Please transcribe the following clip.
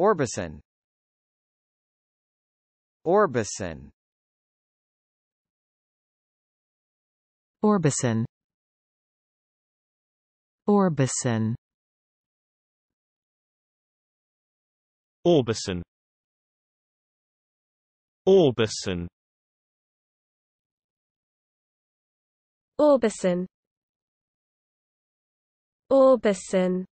Orbison Orbison Orbison Orbison Orbison Orbison Orbison Orbison